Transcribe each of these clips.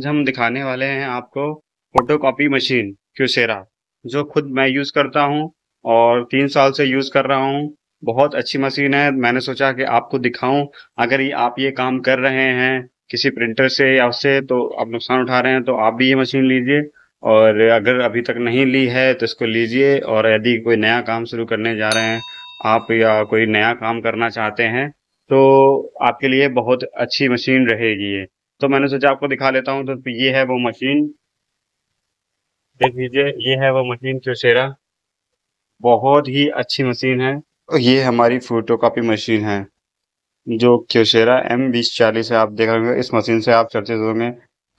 आज हम दिखाने वाले हैं आपको फोटोकॉपी मशीन क्यूसेरा जो खुद मैं यूज़ करता हूँ और तीन साल से यूज़ कर रहा हूँ बहुत अच्छी मशीन है मैंने सोचा कि आपको दिखाऊं अगर ये आप ये काम कर रहे हैं किसी प्रिंटर से या उससे तो आप नुकसान उठा रहे हैं तो आप भी ये मशीन लीजिए और अगर अभी तक नहीं ली है तो इसको लीजिए और यदि कोई नया काम शुरू करने जा रहे हैं आप या कोई नया काम करना चाहते हैं तो आपके लिए बहुत अच्छी मशीन रहेगी ये तो मैंने सोचा आपको दिखा लेता हूँ तो ये है वो मशीन देख लीजिए ये है वो मशीन क्योसेरा बहुत ही अच्छी मशीन है और ये हमारी फोटोकॉपी मशीन है जो क्योसेरा एम बीस चालीस है आप देख रहे होंगे इस मशीन से आप चर्चित होंगे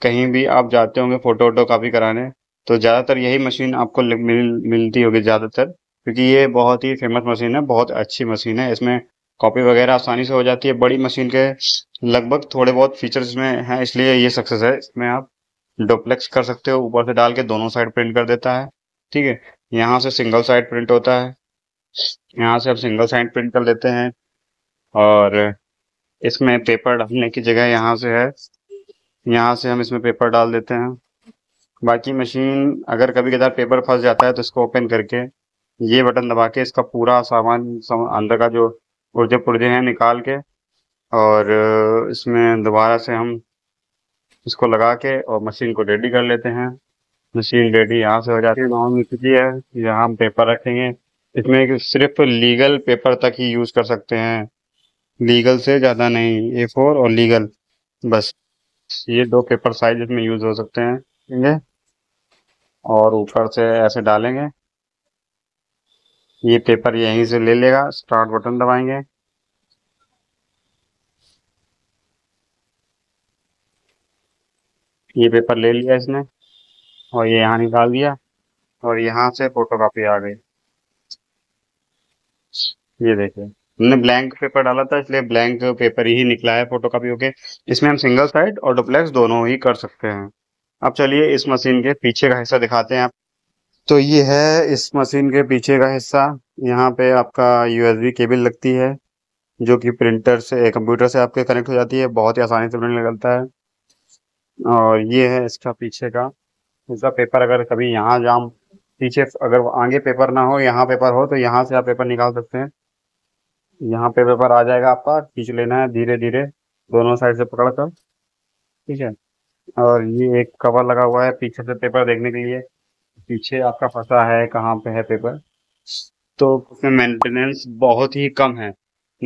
कहीं भी आप जाते होंगे फ़ोटो वोटो कापी कराने तो ज़्यादातर यही मशीन आपको मिल मिलती होगी ज़्यादातर क्योंकि ये बहुत ही फेमस मशीन है बहुत अच्छी मशीन है इसमें कॉपी वगैरह आसानी से हो जाती है बड़ी मशीन के लगभग थोड़े बहुत फीचर्स में हैं इसलिए ये सक्सेस है इसमें आप डुप्लेक्स कर सकते हो ऊपर से डाल के दोनों साइड प्रिंट कर देता है ठीक है यहाँ से सिंगल साइड प्रिंट होता है यहाँ से आप सिंगल साइड प्रिंट कर लेते हैं और इसमें पेपर डालने की जगह यहाँ से है यहाँ से हम इसमें पेपर डाल देते हैं बाकी मशीन अगर कभी कदार पेपर फंस जाता है तो इसको ओपन करके ये बटन दबा के इसका पूरा सामान अंदर का जो पुर्जे पुर्जे हैं निकाल के और इसमें दोबारा से हम इसको लगा के और मशीन को रेडी कर लेते हैं मशीन रेडी यहाँ से हो जाती है नॉन की है यहाँ हम पेपर रखेंगे इसमें सिर्फ लीगल पेपर तक ही यूज़ कर सकते हैं लीगल से ज़्यादा नहीं ए फोर और लीगल बस ये दो पेपर साइज इसमें यूज़ हो सकते हैं ठीक है और ऊपर से ऐसे डालेंगे ये पेपर यहीं से ले लेगा स्टार्ट बटन दबाएंगे ये पेपर ले लिया इसने और ये यहाँ निकाल दिया और यहाँ से फोटो कापी आ गई ये देखिए हमने ब्लैंक पेपर डाला था इसलिए ब्लैंक पेपर ही निकला है फोटो कापी होके इसमें हम सिंगल साइड और डुप्लेक्स दोनों ही कर सकते हैं अब चलिए इस मशीन के पीछे का हिस्सा दिखाते हैं आप तो ये है इस मशीन के पीछे का हिस्सा यहाँ पे आपका यूएसबी केबल लगती है जो कि प्रिंटर से कंप्यूटर से आपके कनेक्ट हो जाती है बहुत ही आसानी से प्रिंट निकलता है और ये है इसका पीछे का इसका पेपर अगर कभी यहाँ जाम पीछे अगर आगे पेपर ना हो यहाँ पेपर हो तो यहाँ से आप पेपर निकाल सकते हैं यहाँ पे पेपर आ जाएगा आपका खींच लेना है धीरे धीरे दोनों साइड से पकड़ कर ठीक है और ये एक कवर लगा हुआ है पीछे से पेपर देखने के लिए पीछे आपका फंसा है कहाँ पे है पेपर तो उसमें मेंटेनेंस बहुत ही कम है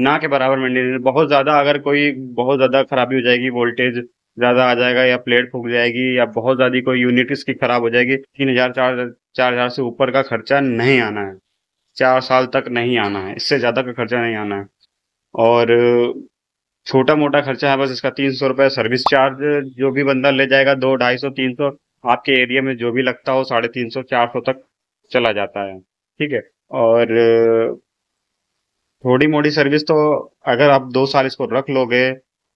ना के बराबर मेंटेनेंस बहुत ज़्यादा अगर कोई बहुत ज़्यादा खराबी हो जाएगी वोल्टेज ज़्यादा आ जाएगा या प्लेट फूक जाएगी या बहुत ज़्यादा कोई यूनिट इसकी खराब हो जाएगी तीन हज़ार चार चार हज़ार से ऊपर का खर्चा नहीं आना है चार साल तक नहीं आना है इससे ज़्यादा का खर्चा नहीं आना है और छोटा मोटा खर्चा है बस इसका तीन सौ रुपये सर्विस चार्ज जो भी बंदा ले जाएगा दो ढाई सौ तीन सौ आपके एरिया में जो भी लगता हो साढ़े तीन सौ चार सौ तक चला जाता है ठीक है और थोड़ी मोटी सर्विस तो अगर आप दो साल इसको रख लोगे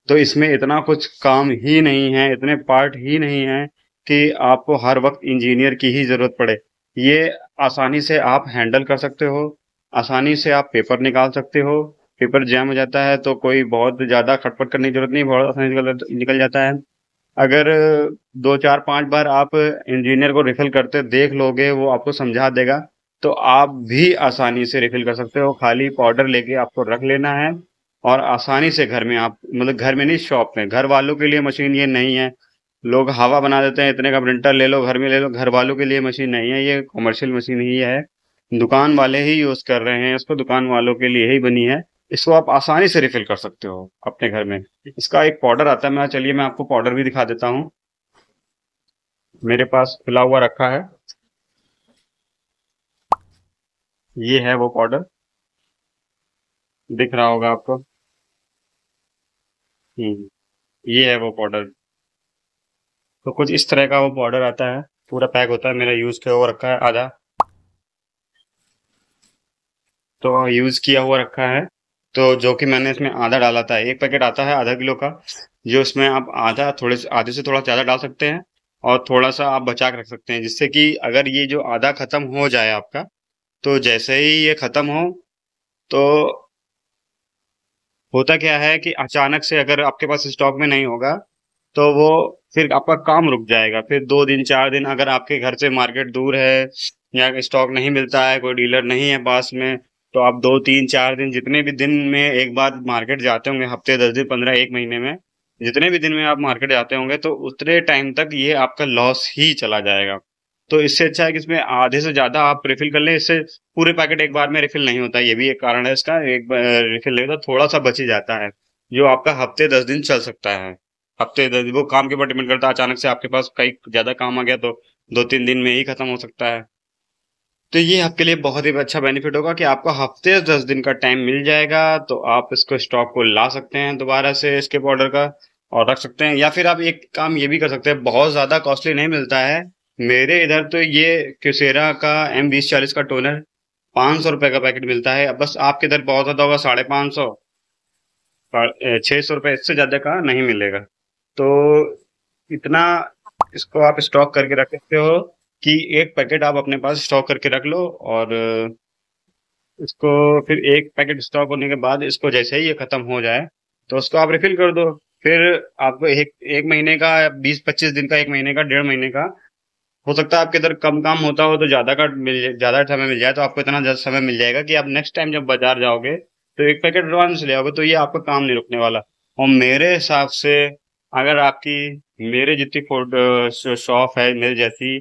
तो इसमें इतना कुछ काम ही नहीं है इतने पार्ट ही नहीं है कि आपको हर वक्त इंजीनियर की ही ज़रूरत पड़े ये आसानी से आप हैंडल कर सकते हो आसानी से आप पेपर निकाल सकते हो पेपर जैम हो जाता है तो कोई बहुत ज़्यादा खटपट करने की जरूरत नहीं बहुत आसानी निकल जाता है अगर दो चार पांच बार आप इंजीनियर को रिफिल करते देख लोगे वो आपको समझा देगा तो आप भी आसानी से रिफिल कर सकते हो खाली पाउडर लेके आपको रख लेना है और आसानी से घर में आप मतलब घर में नहीं शॉप में घर वालों के लिए मशीन ये नहीं है लोग हवा बना देते हैं इतने का प्रिंटर ले लो घर में ले लो घर वालों के लिए मशीन नहीं है ये कॉमर्शियल मशीन ही है दुकान वाले ही यूज़ कर रहे हैं इसको दुकान वालों के लिए ही बनी है इसको आप आसानी से रिफिल कर सकते हो अपने घर में इसका एक पाउडर आता है मैं चलिए मैं आपको पाउडर भी दिखा देता हूँ मेरे पास खुला हुआ रखा है ये है वो पाउडर दिख रहा होगा आपको हम्म, ये है वो पाउडर तो कुछ इस तरह का वो पाउडर आता है पूरा पैक होता है मेरा यूज किया हुआ रखा है आधा तो यूज किया हुआ रखा है तो जो कि मैंने इसमें आधा डाला था एक पैकेट आता है आधा किलो का जो इसमें आप आधा थोड़े से आधे से थोड़ा ज़्यादा डाल सकते हैं और थोड़ा सा आप बचा कर रख सकते हैं जिससे कि अगर ये जो आधा ख़त्म हो जाए आपका तो जैसे ही ये ख़त्म हो तो होता क्या है कि अचानक से अगर आपके पास स्टॉक में नहीं होगा तो वो फिर आपका काम रुक जाएगा फिर दो दिन चार दिन अगर आपके घर से मार्केट दूर है या स्टॉक नहीं मिलता है कोई डीलर नहीं है पास में तो आप दो तीन चार दिन जितने भी दिन में एक बार मार्केट जाते होंगे हफ्ते दस दिन पंद्रह एक महीने में जितने भी दिन में आप मार्केट जाते होंगे तो उतने टाइम तक ये आपका लॉस ही चला जाएगा तो इससे अच्छा है कि इसमें आधे से ज़्यादा आप रिफिल कर लें इससे पूरे पैकेट एक बार में रिफिल नहीं होता ये भी एक कारण है इसका एक रिफिल नहीं होता थोड़ा सा बची जाता है जो आपका हफ्ते दस दिन चल सकता है हफ्ते दस दिन वो काम के ऊपर डिपेंड करता है अचानक से आपके पास कई ज़्यादा काम आ गया तो दो तीन दिन में ही खत्म हो सकता है तो ये आपके लिए बहुत ही अच्छा बेनिफिट होगा कि आपको हफ्ते दस दिन का टाइम मिल जाएगा तो आप इसको स्टॉक को ला सकते हैं दोबारा से इसके ऑर्डर का और रख सकते हैं या फिर आप एक काम ये भी कर सकते हैं बहुत ज़्यादा कॉस्टली नहीं मिलता है मेरे इधर तो ये क्यूसेरा का एम बीस चालीस का टोनर पाँच सौ रुपये का पैकेट मिलता है बस आपके इधर बहुत ज़्यादा होगा साढ़े पाँच सौ छः सौ रुपये इससे ज़्यादा का नहीं मिलेगा तो इतना इसको आप स्टॉक करके रख सकते हो कि एक पैकेट आप अपने पास स्टॉक करके रख लो और इसको फिर एक पैकेट स्टॉक होने के बाद इसको जैसे ही ये ख़त्म हो जाए तो उसको आप रिफिल कर दो फिर आपको एक एक महीने का बीस पच्चीस दिन का एक महीने का डेढ़ महीने का हो सकता है आपके इधर कम काम होता हो तो ज़्यादा का मिल ज़्यादा समय मिल जाए तो आपको इतना ज़्यादा समय मिल जाएगा कि आप नेक्स्ट टाइम जब बाजार जाओगे तो एक पैकेट एडवांस ले आओगे तो ये आपका काम नहीं रुकने वाला और मेरे हिसाब से अगर आपकी मेरे जितनी फोटो शॉप है मेरे जैसी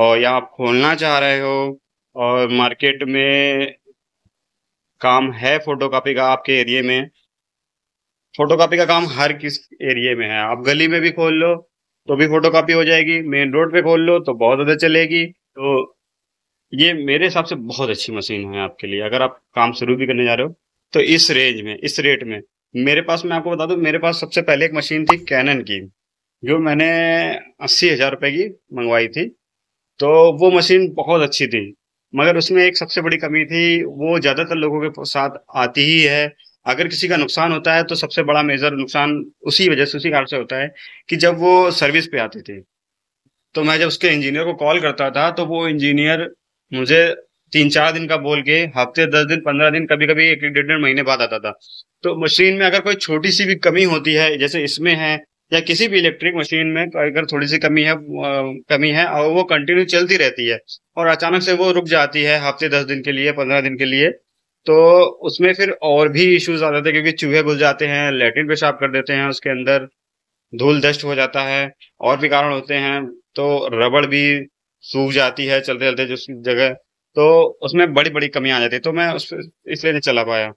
और या आप खोलना चाह रहे हो और मार्केट में काम है फोटोकॉपी का आपके एरिए में फोटोकॉपी का काम हर किस एरिए में है आप गली में भी खोल लो तो भी फोटोकॉपी हो जाएगी मेन रोड पे खोल लो तो बहुत ज़्यादा चलेगी तो ये मेरे हिसाब से बहुत अच्छी मशीन है आपके लिए अगर आप काम शुरू भी करने जा रहे हो तो इस रेंज में इस रेट में मेरे पास मैं आपको बता दूं मेरे पास सबसे पहले एक मशीन थी कैनन की जो मैंने अस्सी हज़ार रुपये की मंगवाई थी तो वो मशीन बहुत अच्छी थी मगर उसमें एक सबसे बड़ी कमी थी वो ज़्यादातर लोगों के साथ आती ही है अगर किसी का नुकसान होता है तो सबसे बड़ा मेजर नुकसान उसी वजह से उसी कारण से होता है कि जब वो सर्विस पे आते थे तो मैं जब उसके इंजीनियर को कॉल करता था तो वो इंजीनियर मुझे तीन चार दिन का बोल के हफ्ते दस दिन पंद्रह दिन कभी कभी एक डेढ़ डेढ़ महीने बाद आता था तो मशीन में अगर कोई छोटी सी भी कमी होती है जैसे इसमें है या किसी भी इलेक्ट्रिक मशीन में अगर थोड़ी सी कमी है कमी है और वो कंटिन्यू चलती रहती है और अचानक से वो रुक जाती है हफ्ते दस दिन के लिए पंद्रह दिन के लिए तो उसमें फिर और भी इश्यूज आ जाते हैं क्योंकि चूहे घुस जाते हैं लेटरिन पेशाब कर देते हैं उसके अंदर धूल दस्ट हो जाता है और भी कारण होते हैं तो रबड़ भी सूख जाती है चलते चलते जिस जगह तो उसमें बड़ी बड़ी कमियां आ जाती है तो मैं उस इसलिए नहीं चला पाया